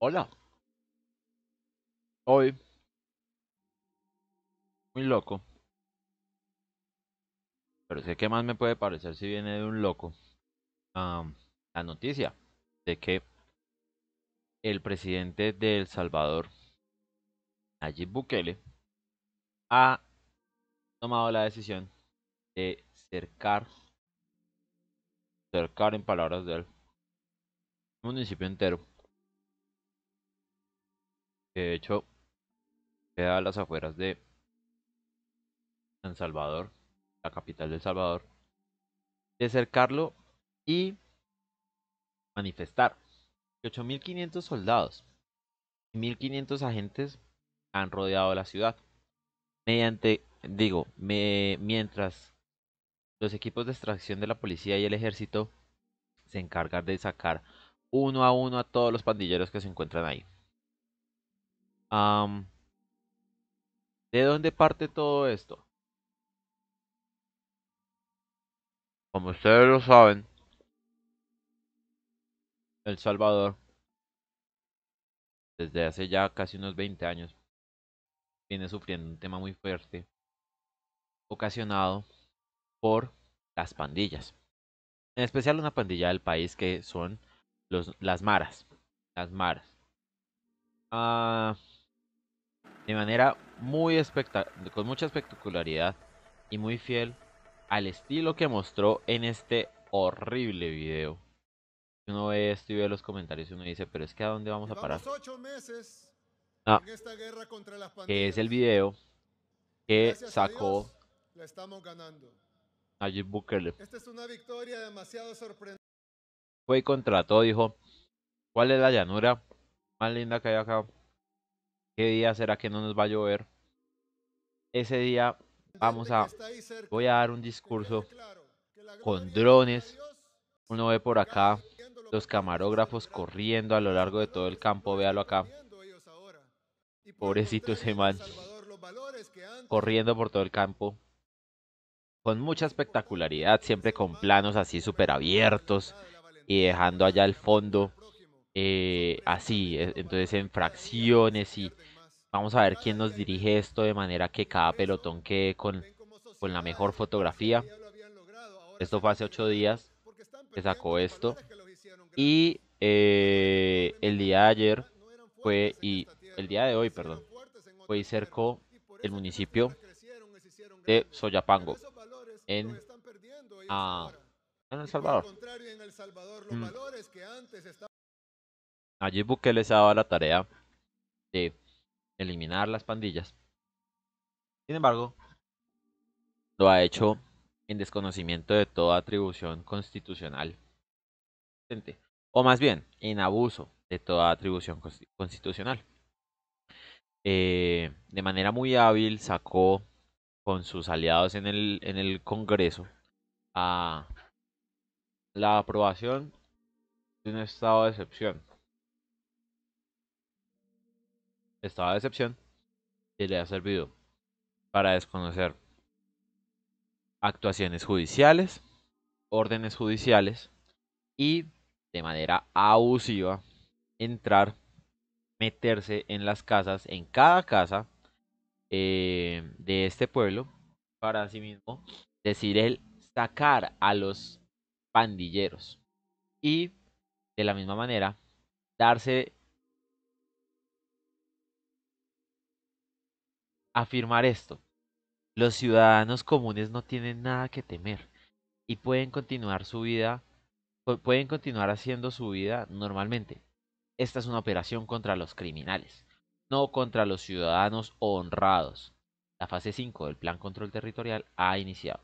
Hola. Hoy. Muy loco. Pero sé que más me puede parecer si viene de un loco. la noticia de que el presidente de El Salvador, Nayib Bukele, ha tomado la decisión de cercar, cercar en palabras de él, municipio entero de hecho queda a las afueras de San Salvador, la capital de Salvador, de cercarlo y manifestar. 8.500 soldados y 1.500 agentes han rodeado la ciudad. Mediante, digo, mientras los equipos de extracción de la policía y el ejército se encargan de sacar uno a uno a todos los pandilleros que se encuentran ahí. ¿De dónde parte todo esto? Como ustedes lo saben, El Salvador, desde hace ya casi unos 20 años, viene sufriendo un tema muy fuerte, ocasionado por las pandillas. En especial una pandilla del país que son los, las maras. Las maras. Ah, de manera muy espectacular, con mucha espectacularidad y muy fiel al estilo que mostró en este horrible video. Uno ve esto y ve los comentarios y uno dice, pero es que a dónde vamos a parar. Ah, que es el video que sacó a Jim Bukele. Fue y contrató, dijo, ¿cuál es la llanura más linda que hay acá? ¿Qué día será que no nos va a llover? Ese día vamos a, voy a dar un discurso con drones. Uno ve por acá los camarógrafos corriendo a lo largo de todo el campo, véalo acá. Pobrecito ese corriendo por todo el campo. Con mucha espectacularidad, siempre con planos así súper abiertos y dejando allá el fondo eh, así, e, entonces en fracciones y vamos a ver quién nos dirige esto de manera que cada pelotón quede con, la mejor fotografía. Esto fue hace ocho días que sacó esto. Y eh, el día de ayer fue, y el día de hoy, perdón, fue y cercó el municipio de Soyapango en, ah, en El Salvador. Allí Bukele se ha dado la tarea de eliminar las pandillas. Sin embargo, lo ha hecho en desconocimiento de toda atribución constitucional. O más bien, en abuso de toda atribución constitucional. Eh, de manera muy hábil sacó con sus aliados en el, en el Congreso a la aprobación de un estado de excepción estaba excepción y le ha servido para desconocer actuaciones judiciales, órdenes judiciales y de manera abusiva entrar, meterse en las casas, en cada casa eh, de este pueblo para sí mismo decir el sacar a los pandilleros y de la misma manera darse afirmar esto. Los ciudadanos comunes no tienen nada que temer y pueden continuar su vida, pueden continuar haciendo su vida normalmente. Esta es una operación contra los criminales, no contra los ciudadanos honrados. La fase 5 del Plan Control Territorial ha iniciado.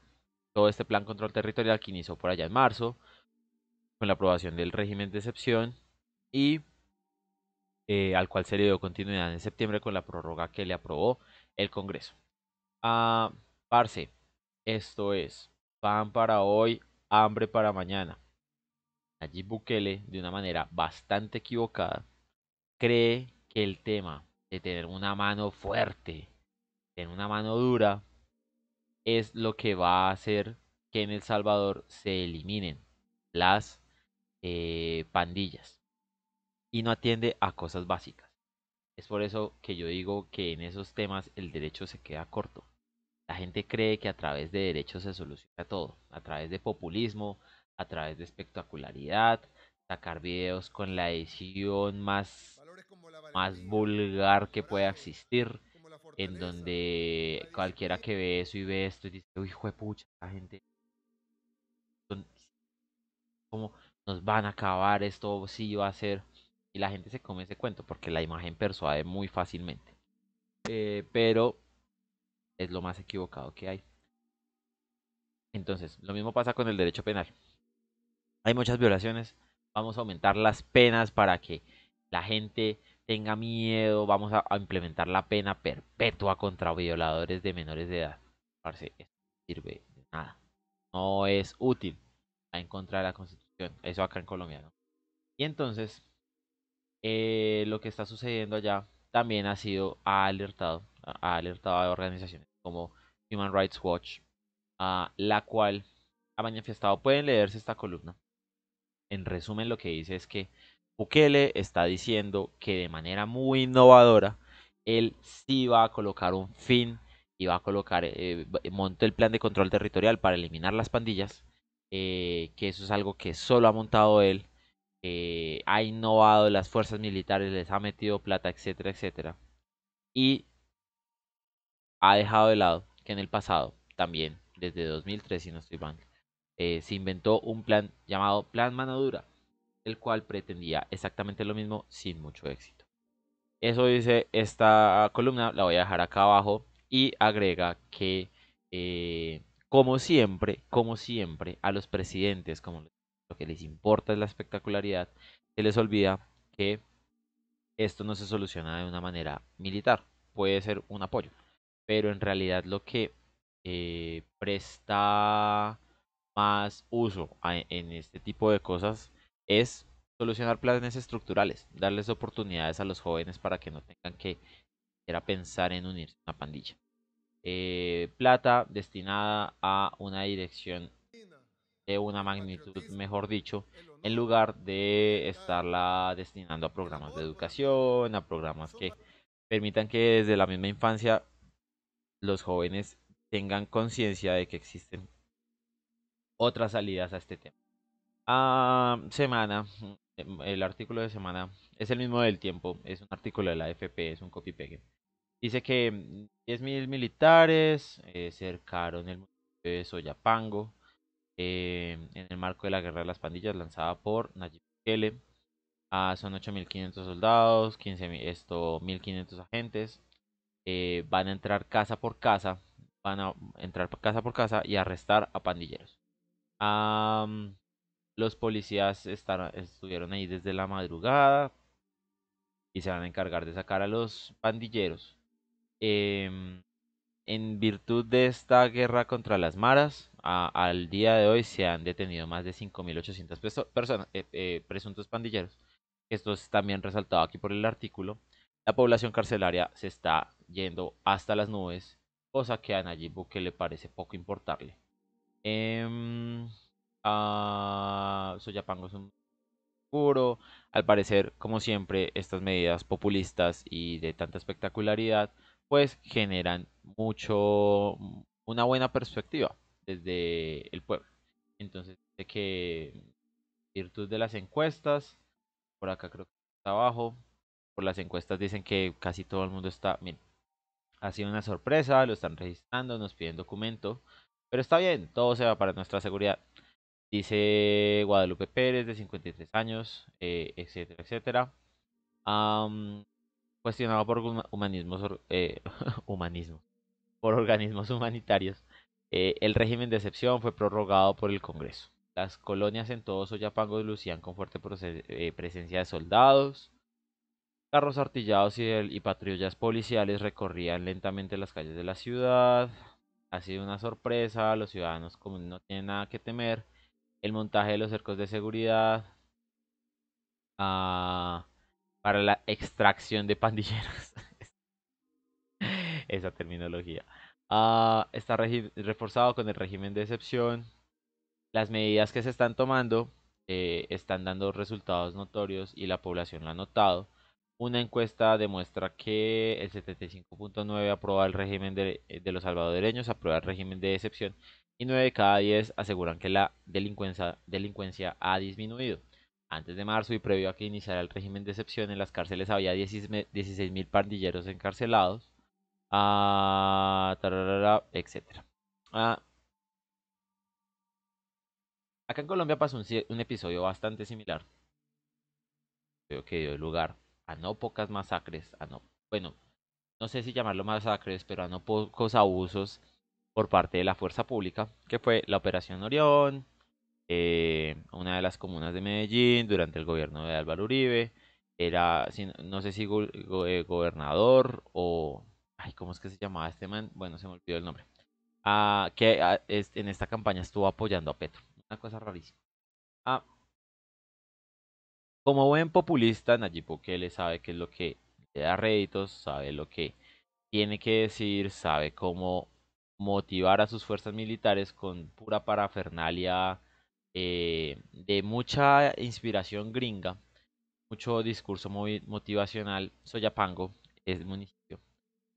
Todo este Plan Control Territorial que inició por allá en marzo, con la aprobación del régimen de excepción y eh, al cual se le dio continuidad en septiembre con la prórroga que le aprobó el Congreso. Ah, parce, esto es pan para hoy, hambre para mañana. Allí Bukele, de una manera bastante equivocada, cree que el tema de tener una mano fuerte, tener una mano dura, es lo que va a hacer que en El Salvador se eliminen las eh, pandillas y no atiende a cosas básicas. Es por eso que yo digo que en esos temas el derecho se queda corto. La gente cree que a través de derechos se soluciona todo, a través de populismo, a través de espectacularidad, sacar videos con la edición más, más vulgar que pueda existir, en donde cualquiera que ve eso y ve esto y dice, uy, hijo de pucha, la gente, ¿Cómo nos van a acabar, esto sí va a ser... Y la gente se come ese cuento porque la imagen persuade muy fácilmente. Eh, pero es lo más equivocado que hay. Entonces, lo mismo pasa con el derecho penal. Hay muchas violaciones. Vamos a aumentar las penas para que la gente tenga miedo. Vamos a, implementar la pena perpetua contra violadores de menores de edad. Parece que no sirve de nada. No es útil en contra de la Constitución. Eso acá en Colombia, Y entonces, eh, lo que está sucediendo allá también ha sido alertado, alertado a organizaciones como Human Rights Watch, a la cual ha manifestado, pueden leerse esta columna. En resumen, lo que dice es que Bukele está diciendo que de manera muy innovadora, él sí va a colocar un fin y va a colocar, eh, el plan de control territorial para eliminar las pandillas, eh, que eso es algo que solo ha montado él eh, ha innovado las fuerzas militares, les ha metido plata, etcétera, etcétera. Y ha dejado de lado que en el pasado, también desde 2003, si no estoy mal, eh, se inventó un plan llamado Plan Manadura, el cual pretendía exactamente lo mismo sin mucho éxito. Eso dice esta columna, la voy a dejar acá abajo y agrega que, eh, como siempre, como siempre, a los presidentes, como lo que les importa es la espectacularidad, se les olvida que esto no se soluciona de una manera militar, puede ser un apoyo, pero en realidad lo que eh, presta más uso en este tipo de cosas es solucionar planes estructurales, darles oportunidades a los jóvenes para que no tengan que pensar en unirse a una pandilla. Eh, plata destinada a una dirección de una magnitud, mejor dicho, en lugar de estarla destinando a programas de educación, a programas que permitan que desde la misma infancia los jóvenes tengan conciencia de que existen otras salidas a este tema. A ah, semana, mm, el artículo de semana es el mismo del tiempo, es un artículo de la FP, es un copy-paste. Dice que 10.000 militares eh, cercaron el municipio de Soyapango Em, en el marco de la guerra de las pandillas lanzada por Nayib Bukele. Ah, son 8.500 soldados, 15, esto, 1.500 agentes. Eh, van a entrar casa por casa, van a entrar casa por casa y arrestar a pandilleros. los policías estuvieron ahí desde la madrugada y se van a encargar de sacar a los pandilleros. Em, en virtud de esta guerra contra las maras, al día de hoy se han detenido más de 5.800 personas, eh, eh, presuntos pandilleros. Esto es también resaltado aquí por el artículo. La población carcelaria se está yendo hasta las nubes, cosa que a que le parece poco importarle. Eh, em, Soyapango es un puro. Al parecer, como siempre, estas medidas populistas y de tanta espectacularidad pues generan mucho, una buena perspectiva desde el pueblo. Entonces, de que virtud de las encuestas, por acá creo que está abajo, por las encuestas dicen que casi todo el mundo está, miren, ha sido una sorpresa, lo están registrando, nos piden documento, pero está bien, todo se va para nuestra seguridad. Dice Guadalupe Pérez, de 53 años, eh, etcétera, etcétera cuestionado por humanismos, eh, humanismo, por organismos humanitarios, eh, el régimen de excepción fue prorrogado por el Congreso. Las colonias en todo Soyapango lucían con fuerte eh, presencia de soldados. Carros artillados y, patrullas policiales recorrían lentamente las calles de la ciudad. Ha sido una sorpresa, los ciudadanos como no tienen nada que temer. El montaje de los cercos de seguridad. Ah, para la extracción de pandilleros. Esa terminología. Ah, está reforzado con el régimen de excepción. Las medidas que se están tomando eh, están dando resultados notorios y la población lo ha notado. Una encuesta demuestra que el 75.9 aprueba el régimen de, los salvadoreños, aprueba el régimen de excepción y 9 de cada 10 aseguran que la delincuencia, delincuencia ha disminuido. Antes de marzo y previo a que iniciara el régimen de excepción, en las cárceles había 16.000 pandilleros encarcelados, ah, etc. Ah, acá en Colombia pasó un, episodio bastante similar, creo que dio lugar a no pocas masacres, a no, bueno, no sé si llamarlo masacres, pero a no pocos abusos por parte de la fuerza pública, que fue la Operación Orión, eh, una de las comunas de Medellín durante el gobierno de Álvaro Uribe. Era, no sé si eh, gobernador o... Ay, ¿cómo es que se llamaba este man? Bueno, se me olvidó el nombre. Ah, que ah, en esta campaña estuvo apoyando a Petro. Una cosa rarísima. Ah, como buen populista, Nayib Bukele sabe qué es lo que le da réditos, sabe lo que tiene que decir, sabe cómo motivar a sus fuerzas militares con pura parafernalia eh, de mucha inspiración gringa, mucho discurso motivacional, Soyapango es municipio.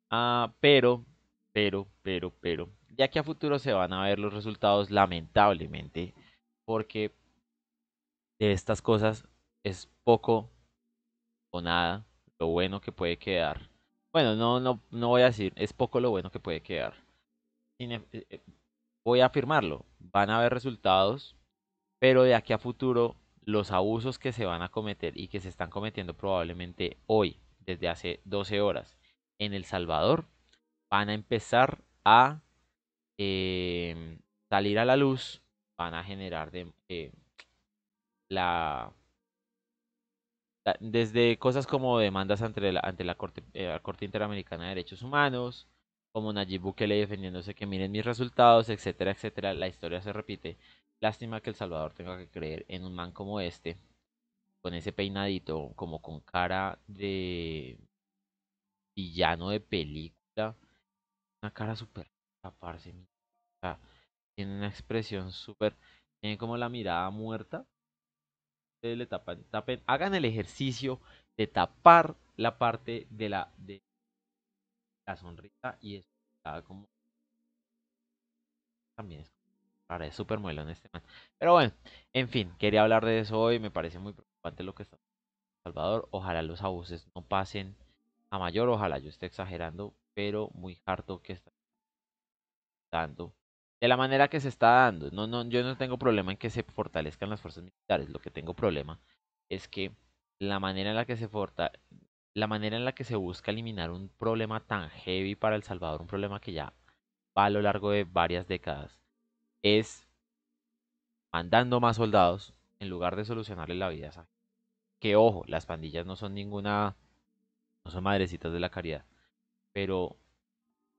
Ah, pero, pero, pero, pero, ya que a futuro se van a ver los resultados lamentablemente, porque de estas cosas es poco o nada lo bueno que puede quedar. Bueno, no, no, no voy a decir, es poco lo bueno que puede quedar. E, e, voy a afirmarlo, van a haber resultados pero de aquí a futuro los abusos que se van a cometer y que se están cometiendo probablemente hoy, desde hace 12 horas, en El Salvador, van a empezar a em, salir a la luz, van a generar eh, la, desde cosas como demandas ante la, corte, eh, corte Interamericana de Derechos Humanos, como Nayib Bukele defendiéndose que miren mis resultados, etcétera, etcétera. La historia se repite. Lástima que El Salvador tenga que creer en un man como este, con ese peinadito, como con cara de villano de película. Una cara súper taparse. tiene una expresión súper. Tiene como la mirada muerta. Ustedes le tapan, tapen. Hagan el ejercicio de tapar la parte de la, la sonrisa y es como. También es súper en este man. Pero bueno, en fin, quería hablar de eso hoy, me parece muy preocupante lo que está en Salvador. Ojalá los abuses no pasen a mayor, ojalá yo esté exagerando, pero muy harto que está dando. De la manera que se está dando, no, no, yo no tengo problema en que se fortalezcan las fuerzas militares, lo que tengo problema es que la manera en la que se la manera en la que se busca eliminar un problema tan heavy para El Salvador, un problema que ya va a lo largo de varias décadas, es mandando más soldados en lugar de solucionarle la vida Que ojo, las pandillas no son ninguna, no son madrecitas de la caridad, pero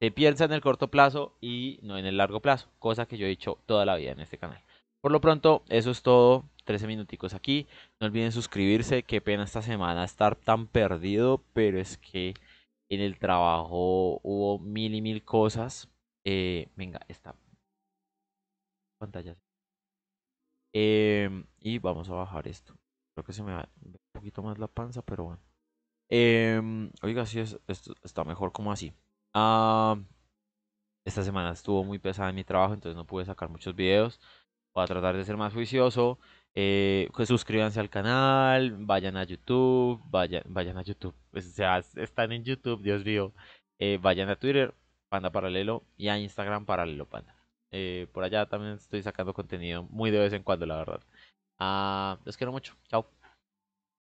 se piensa en el corto plazo y no en el largo plazo, cosa que yo he dicho toda la vida en este canal. Por lo pronto, eso es todo. 13 minuticos aquí. No olviden suscribirse. Qué pena esta semana estar tan perdido, pero es que en el trabajo hubo mil y mil cosas. Eh, venga, está pantallas em, y vamos a bajar esto. Creo que se me va un poquito más la panza, pero bueno. Em, oiga, si esto está mejor como así. Ah, esta semana estuvo muy pesada en mi trabajo, entonces no pude sacar muchos videos. Voy a tratar de ser más juicioso. Eh, pues suscríbanse al canal, vayan a YouTube, vayan, vayan a YouTube. O sea, están en YouTube, Dios mío. Eh, vayan a Twitter, Panda Paralelo, y a Instagram Paralelo Panda. Eh, por allá también estoy sacando contenido muy de vez en cuando, la verdad. Ah, les quiero mucho. Chao.